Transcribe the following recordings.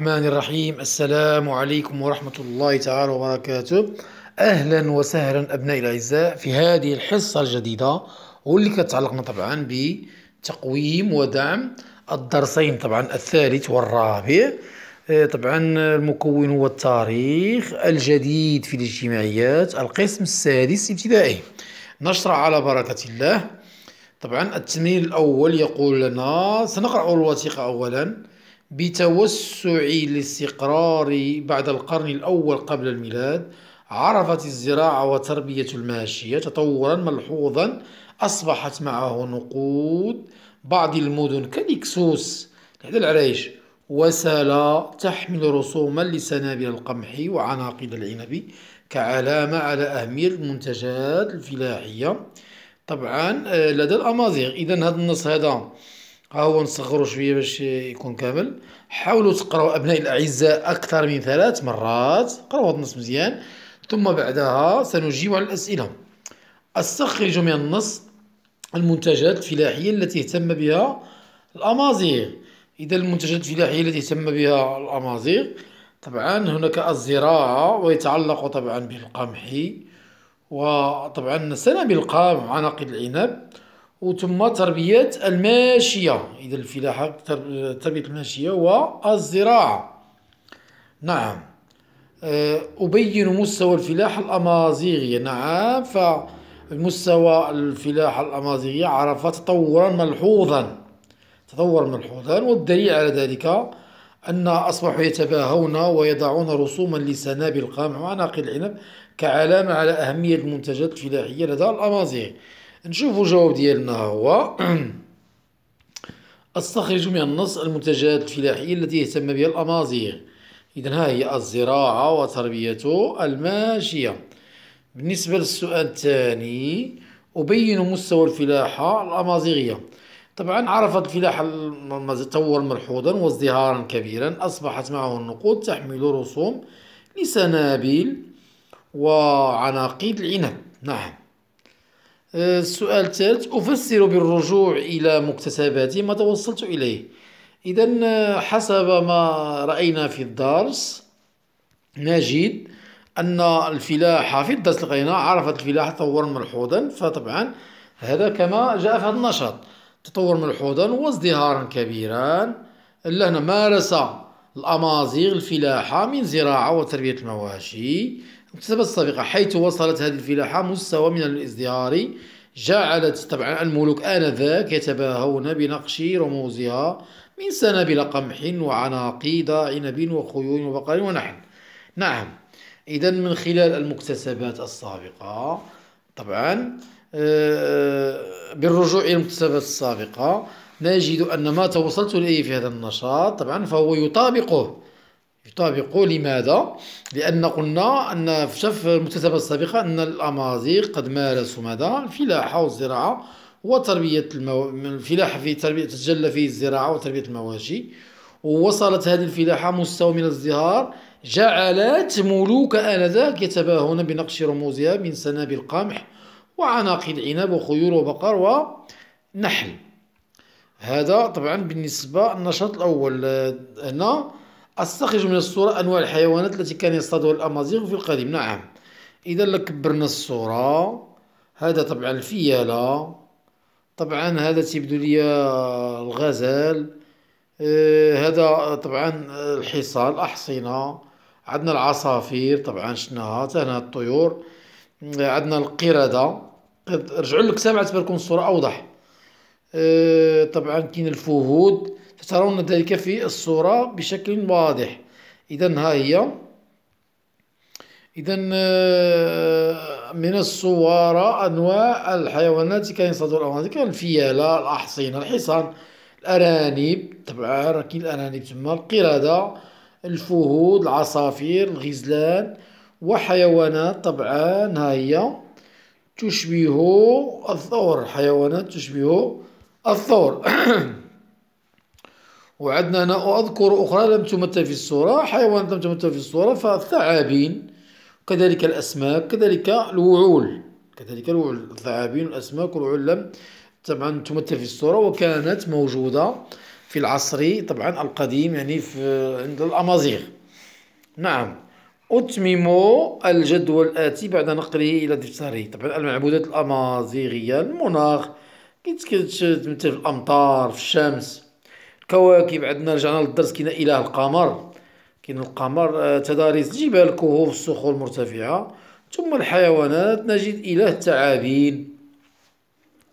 الرحمن الرحيم السلام عليكم ورحمة الله تعالى وبركاته أهلا وسهلا أبنائي الأعزاء في هذه الحصة الجديدة واللي كتعلقنا طبعا بتقويم ودعم الدرسين طبعا الثالث والرابع آه، طبعا المكون هو التاريخ الجديد في الاجتماعيات القسم السادس ابتدائي نشرع على بركة الله طبعا التمرين الأول يقول لنا سنقرأ الوثيقة أولا بتوسع الاستقرار بعد القرن الأول قبل الميلاد عرفت الزراعة وتربية الماشية تطورا ملحوظا أصبحت معه نقود بعض المدن كنكسوس لهذا العريش وسلا تحمل رسوما لسنابل القمح وعناقيد العنب كعلامة على أهمية المنتجات الفلاحية طبعا آه، لدى الأمازيغ إذا هذا النص هذا ها هو نصغروا شويه باش يكون كامل حاولوا تقراو ابناء الاعزاء اكثر من ثلاث مرات قراو هذا النص مزيان ثم بعدها سنجيب على الاسئله استخرج من النص المنتجات الفلاحيه التي اهتم بها الامازيغ اذا المنتجات الفلاحيه التي اهتم بها الامازيغ طبعا هناك الزراعه ويتعلق طبعا بالقمح وطبعا سنابل بالقام عناقيد العنب وثم تربية الماشية إذا الفلاحة تربية الماشية والزراعة نعم آه، أبين مستوى الفلاحة الأمازيغية نعم فمستوى الفلاحة الأمازيغية عرف تطورا ملحوظا تطور ملحوظا والدليل على ذلك أن أصبحوا يتباهون ويضعون رسوما لسنابل القمح وعناق العنب كعلامة على أهمية المنتجات الفلاحية لدى الأمازيغ نشوفوا الجواب ديالنا هو استخرج من النص المنتجات الفلاحية التي اهتم بها الأمازيغ إذا ها هي الزراعة وتربية الماشية بالنسبة للسؤال الثاني أبين مستوى الفلاحة الأمازيغية طبعا عرفت الفلاحة تطور ملحوظا وازدهارا كبيرا أصبحت معه النقود تحمل رسوم لسنابل وعناقيد العنب نعم آه، السؤال الثالث أفسر بالرجوع إلى مكتسباتي ما توصلت إليه إذا آه، حسب ما رأينا في الدرس نجد أن الفلاحة في الدرس لقينا عرفت الفلاحة تطورا ملحوظا فطبعا هذا كما جاء في هذا النشاط تطور ملحوظا وازدهارا كبيرا اللهنا مارس الأمازيغ الفلاحة من زراعة وتربية المواشي اكتسبت السابقة حيث وصلت هذه الفلاحة مستوى من الازدهار جعلت طبعا الملوك آنذاك يتباهون بنقش رموزها من سنابل قمح وعناقيد عنب وخيول وبقر ونحل نعم إذا من خلال المكتسبات السابقة طبعا آه، بالرجوع إلى المكتسبات السابقة نجد أن ما توصلت إليه في هذا النشاط طبعا فهو يطابقه يطابقه لماذا؟ لأن قلنا أن في المكتسبة السابقة أن الأمازيغ قد مارسوا ماذا؟ الفلاحة والزراعة وتربية المو... الفلاحة في تربية تتجلى في الزراعة وتربية المواشي ووصلت هذه الفلاحة مستوى من الازدهار جعلت ملوك آنذاك يتباهون بنقش رموزها من سنابل القمح وعناق العنب وخيول وبقر ونحل هذا طبعا بالنسبة للنشاط الأول هنا أستخرج من الصورة أنواع الحيوانات التي كان يصطادها الأمازيغ في القديم نعم إذا كبرنا الصورة هذا طبعا الفيلة طبعا هذا تيبدو لي الغزال آه هذا طبعا الحصان الأحصنة عندنا العصافير طبعا شناها تاهنا الطيور آه، عندنا القردة رجعوا لك سامع تبان الصورة أوضح آه طبعا كاين الفهود ترون ذلك في الصورة بشكل واضح إذا ها هي إذا آه، من الصورة أنواع الحيوانات كاين صدور الأرانب كاين الفيالة الأحصنة الحصان الأرانب طبعا راه كاين الأرانب تما القردة الفهود العصافير الغزلان وحيوانات طبعا ها هي تشبه الثور حيوانات تشبه الثور وعدنا انا اذكر أخرى لم تمثل في الصورة حيوانات لم تمثل في الصورة فالثعابين كذلك الأسماك كذلك الوعول كذلك الوعول الثعابين الاسماك والوعول لم طبعا تمثل في الصورة وكانت موجودة في العصر طبعا القديم يعني في عند الأمازيغ نعم أتمم الجدول الآتي بعد نقله إلى دفتره طبعا المعبودات الأمازيغية المناخ كي كتمثل في الامطار في الشمس الكواكب عندنا رجعنا للدرس كاين اله القمر كاين القمر آه، تضاريس جبال الكهوف الصخور المرتفعه ثم الحيوانات نجد اله الثعابين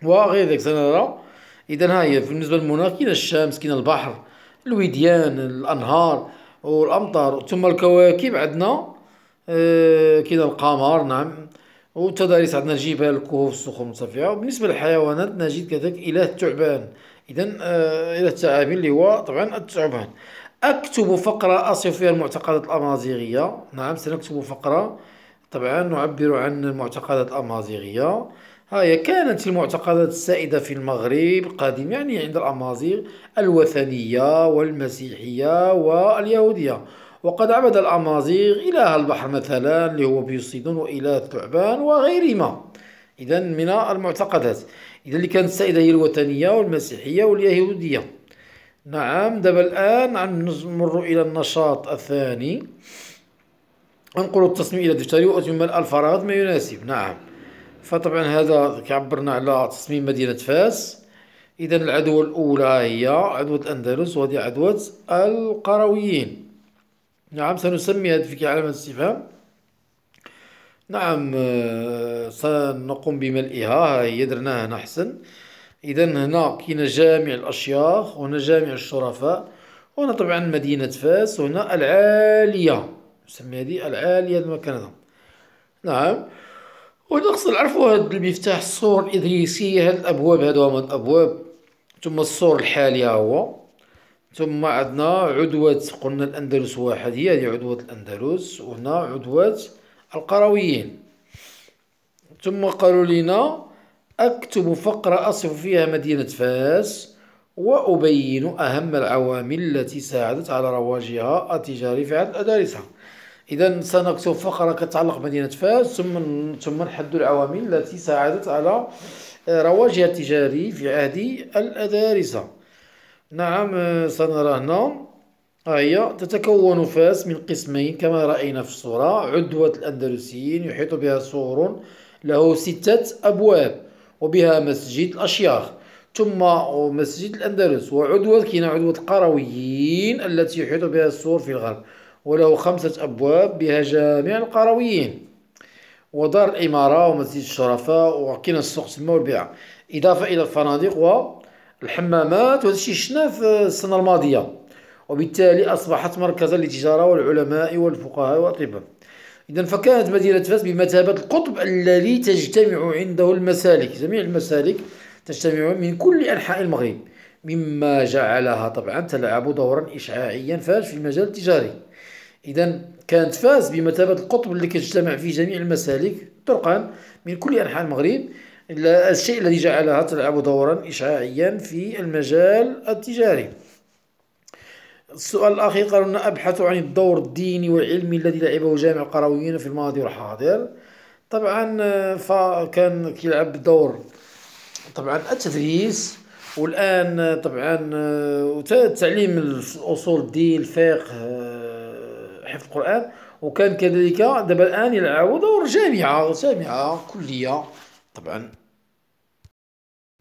وغير ذلك سنرى اذا ها هي بالنسبه للمناخ كاين الشمس كاين البحر الوديان الانهار والامطار ثم الكواكب عندنا آه، كاين القمر نعم والتضاريس عندنا الجبال الكهوف الصخور المرتفعه وبالنسبه للحيوانات نجد كذلك اله الثعبان اذا آه اله الثعابين اللي هو طبعا الثعبان اكتب فقره اصف فيها المعتقدات الامازيغيه نعم سنكتب فقره طبعا نعبر عن المعتقدات الامازيغيه ها هي كانت المعتقدات السائدة في المغرب القديم يعني عند الأمازيغ الوثنية والمسيحية واليهودية وقد عبد الأمازيغ إله البحر مثلا اللي هو بيوسيدون وإله الثعبان وغيرهما إذا من المعتقدات إذا اللي كانت السائدة هي الوثنية والمسيحية واليهودية نعم دابا الآن نمر إلى النشاط الثاني أنقل التصميم إلى دفتري وأتم الفراغات ما يناسب نعم فطبعا هذا كعبرنا على تصميم مدينة فاس إذا العدوى الأولى هي عدوى الأندلس وهذه عدوى القرويين نعم سنسمي الفكره علامة استفهام نعم آه، سنقوم بملئها ها هي درناها هنا حسن إذا هنا كاين جامع الأشياخ وهنا جامع الشرفاء وهنا طبعا مدينة فاس وهنا العالية نسمي هذه العالية المكان هذا نعم خصنا نعرفوا هذا المفتاح السور الإدريسية هاد الأبواب هادو هما الأبواب ثم السور الحالية هو ثم عندنا عدوة قلنا الأندلس واحد هي هذه عدوة الأندلس وهنا عدوة القرويين ثم قالوا لنا أكتب فقرة أصف فيها مدينة فاس وأبين أهم العوامل التي ساعدت على رواجها التجاري في عهد أدارسها إذا سنكتب فقرة تتعلق بمدينة فاس ثم ثم نحدد العوامل التي ساعدت على آه، رواجها التجاري في عهد الأدارسة نعم آه، سنرى هنا آه، هي تتكون فاس من قسمين كما رأينا في الصورة عدوة الأندلسيين يحيط بها سور له ستة أبواب وبها مسجد الأشياخ ثم مسجد الأندلس وعدوة كنا عدوة القرويين التي يحيط بها السور في الغرب وله خمسة أبواب بها جميع القرويين ودار الإمارة ومسجد الشرفاء وكنا السوق تما والبيعة إضافة إلى الفنادق و الحمامات وهذا الشيء شفناه في السنه الماضيه وبالتالي اصبحت مركزا للتجاره والعلماء والفقهاء والاطباء اذا فكانت مدينه فاس بمثابه القطب الذي تجتمع عنده المسالك جميع المسالك تجتمع من كل انحاء المغرب مما جعلها طبعا تلعب دورا اشعاعيا فاس في المجال التجاري اذا كانت فاس بمثابه القطب اللي كتجتمع فيه جميع المسالك طرقا من كل انحاء المغرب الشيء الذي جعلها تلعب دورا إشعاعيا في المجال التجاري السؤال الأخير قالوا أبحث عن الدور الديني والعلمي الذي لعبه جامع القرويين في الماضي والحاضر طبعا فكان كيلعب دور طبعا التدريس والآن طبعا تعليم الأصول الدين الفقه حفظ القرآن وكان كذلك دابا الآن يلعب دور جامعة جامعة كلية طبعا